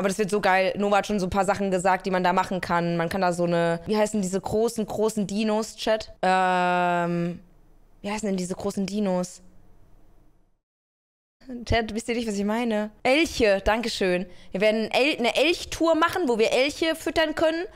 Aber das wird so geil. Nova hat schon so ein paar Sachen gesagt, die man da machen kann. Man kann da so eine, wie heißen diese großen, großen Dinos, Chat? Ähm, wie heißen denn diese großen Dinos? Chat, wisst ihr nicht, was ich meine? Elche, dankeschön. Wir werden El eine Elchtour machen, wo wir Elche füttern können.